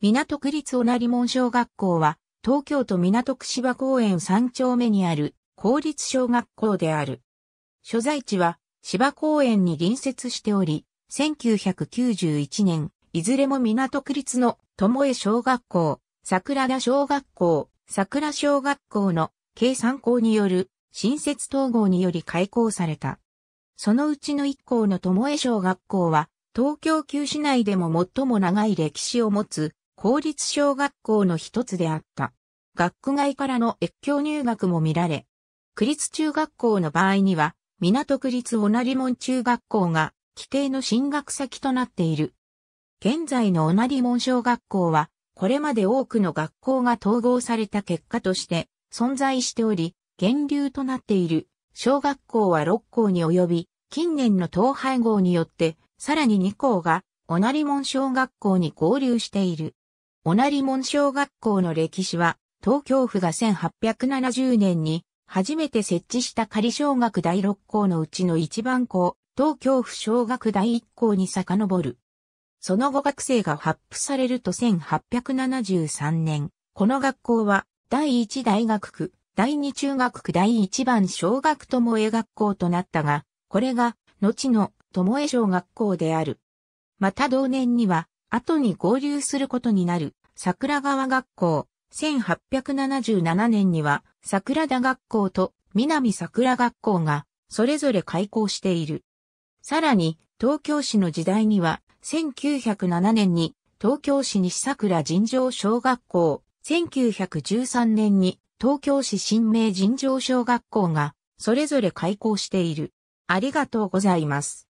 港区立小成門小学校は、東京都港区芝公園3丁目にある公立小学校である。所在地は芝公園に隣接しており、1991年、いずれも港区立の友江小学校、桜田小学校、桜小学校の計算校による新設統合により開校された。そのうちの一校の友江小学校は、東京旧市内でも最も長い歴史を持つ公立小学校の一つであった。学区外からの越境入学も見られ、区立中学校の場合には、港区立小成門中学校が規定の進学先となっている。現在の小成門小学校は、これまで多くの学校が統合された結果として存在しており、源流となっている小学校は6校に及び、近年の統廃合によって、さらに2校が小成門小学校に合流している。モナリモン小学校の歴史は、東京府が1870年に初めて設置した仮小学第6校のうちの一番校、東京府小学第1校に遡る。その後学生が発布されると1873年、この学校は第1大学区、第2中学区第1番小学ともえ学校となったが、これが後の巴小学校である。また同年には、後に合流することになる桜川学校、1877年には桜田学校と南桜学校がそれぞれ開校している。さらに東京市の時代には1907年に東京市西桜尋常小学校、1913年に東京市新名尋常小学校がそれぞれ開校している。ありがとうございます。